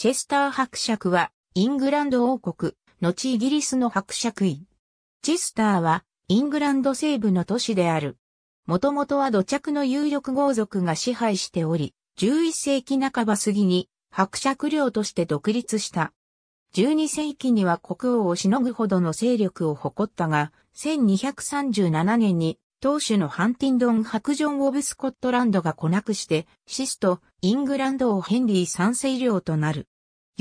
チェスター伯爵は、イングランド王国、後イギリスの伯爵位。チェスターは、イングランド西部の都市である。もともとは土着の有力豪族が支配しており、11世紀半ば過ぎに、伯爵領として独立した。12世紀には国王をしのぐほどの勢力を誇ったが、1237年に当主のハンティンドン・ハクジョン・オブ・スコットランドが来なくして、シスト、イングランドをヘンリー三世領となる。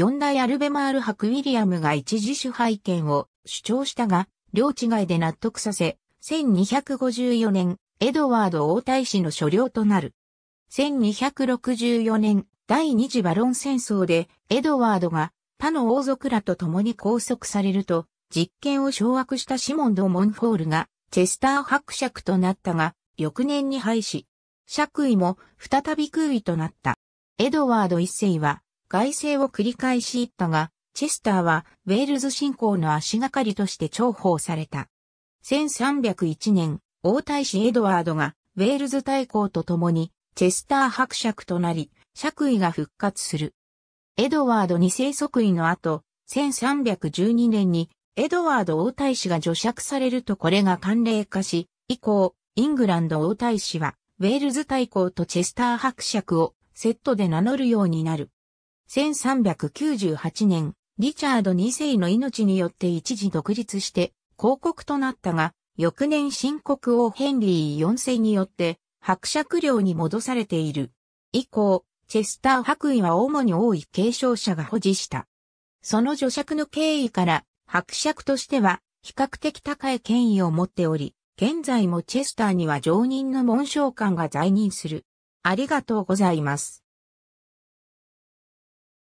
四大アルベマール博ウィリアムが一自主拝権を主張したが、両違いで納得させ、1254年、エドワード王太子の所領となる。1264年、第二次バロン戦争で、エドワードが他の王族らと共に拘束されると、実権を掌握したシモンド・モンフォールが、チェスター伯爵となったが、翌年に敗し、爵位も再び空位となった。エドワード一世は、外政を繰り返しったが、チェスターはウェールズ侵攻の足がかりとして重宝された。1301年、王太子エドワードがウェールズ大公と共にチェスター伯爵となり、爵位が復活する。エドワード二世即位の後、1312年にエドワード王太子が除爵されるとこれが慣例化し、以降、イングランド王太子はウェールズ大公とチェスター伯爵をセットで名乗るようになる。1398年、リチャード2世の命によって一時独立して公国となったが、翌年新国王ヘンリー4世によって伯爵領に戻されている。以降、チェスター白衣は主に多い継承者が保持した。その助爵の経緯から、伯爵としては比較的高い権威を持っており、現在もチェスターには常任の紋章官が在任する。ありがとうございます。